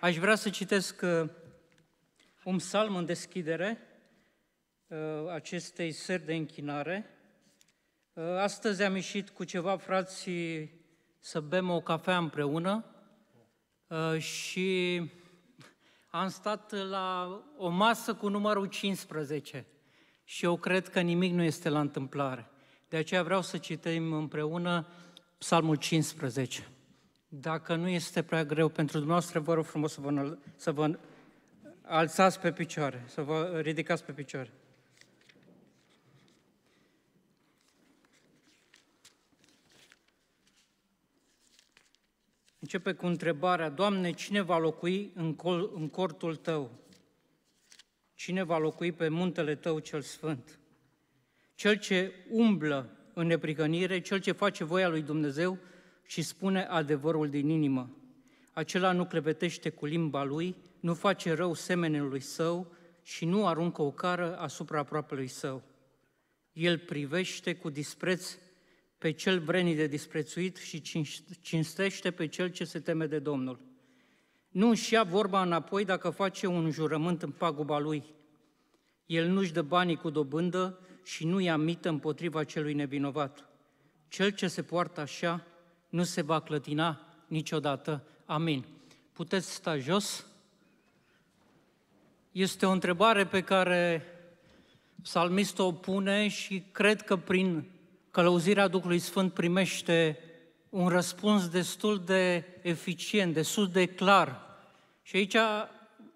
Aș vrea să citesc uh, un psalm în deschidere uh, acestei seri de închinare. Uh, astăzi am ieșit cu ceva frați să bem o cafea împreună și am stat la o masă cu numărul 15 și eu cred că nimic nu este la întâmplare. De aceea vreau să citim împreună Psalmul 15. Dacă nu este prea greu pentru dumneavoastră, vă rog frumos să vă, să vă alțați pe picioare, să vă ridicați pe picioare. Începe cu întrebarea, Doamne, cine va locui în, col, în cortul Tău? Cine va locui pe muntele Tău cel Sfânt? Cel ce umblă în neprihănire, cel ce face voia lui Dumnezeu, și spune adevărul din inimă. Acela nu clevetește cu limba lui, nu face rău semenelui său și nu aruncă o cară asupra aproapelui său. El privește cu dispreț pe cel breni de disprețuit și cinstește pe cel ce se teme de Domnul. Nu își ia vorba înapoi dacă face un jurământ în paguba lui. El nu-și dă banii cu dobândă și nu-i amită împotriva celui nevinovat. Cel ce se poartă așa nu se va clătina niciodată. Amin. Puteți sta jos? Este o întrebare pe care psalmistul o pune și cred că prin călăuzirea Duhului Sfânt primește un răspuns destul de eficient, destul de clar. Și aici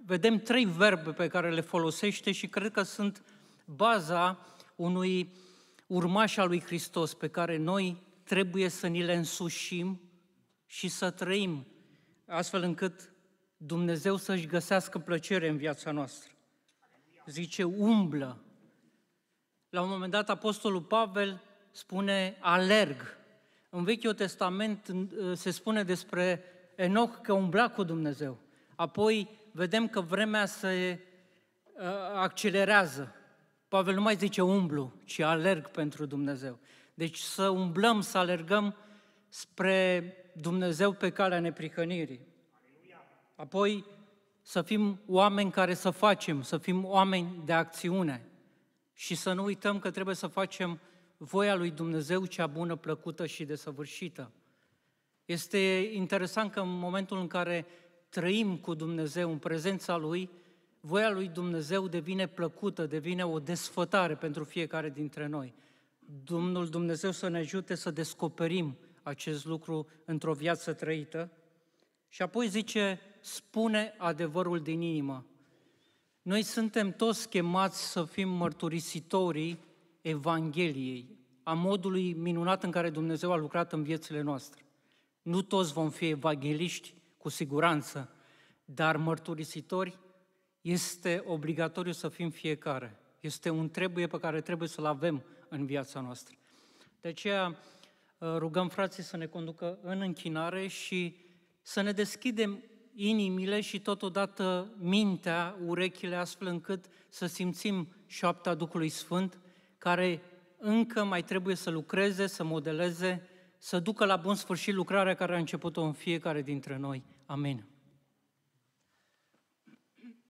vedem trei verbe pe care le folosește și cred că sunt baza unui urmaș al lui Hristos pe care noi trebuie să ni le însușim și să trăim astfel încât Dumnezeu să-și găsească plăcere în viața noastră. Zice, umblă. La un moment dat, Apostolul Pavel spune, alerg. În Vechiul Testament ă, se spune despre Enoch că umbla cu Dumnezeu. Apoi vedem că vremea se ă, accelerează. Pavel nu mai zice umblu, ci alerg pentru Dumnezeu. Deci să umblăm, să alergăm spre Dumnezeu pe calea neprihănirii. Apoi să fim oameni care să facem, să fim oameni de acțiune și să nu uităm că trebuie să facem voia lui Dumnezeu cea bună, plăcută și desăvârșită. Este interesant că în momentul în care trăim cu Dumnezeu, în prezența Lui, voia lui Dumnezeu devine plăcută, devine o desfătare pentru fiecare dintre noi. Domnul Dumnezeu să ne ajute să descoperim acest lucru într-o viață trăită. Și apoi zice, spune adevărul din inimă. Noi suntem toți chemați să fim mărturisitorii Evangheliei, a modului minunat în care Dumnezeu a lucrat în viețile noastre. Nu toți vom fi evangeliști, cu siguranță, dar mărturisitori este obligatoriu să fim fiecare. Este un trebuie pe care trebuie să-l avem în viața noastră. De aceea uh, rugăm frații să ne conducă în închinare și să ne deschidem inimile și totodată mintea, urechile, astfel încât să simțim șoapta Duhului Sfânt, care încă mai trebuie să lucreze, să modeleze, să ducă la bun sfârșit lucrarea care a început-o în fiecare dintre noi. Amen.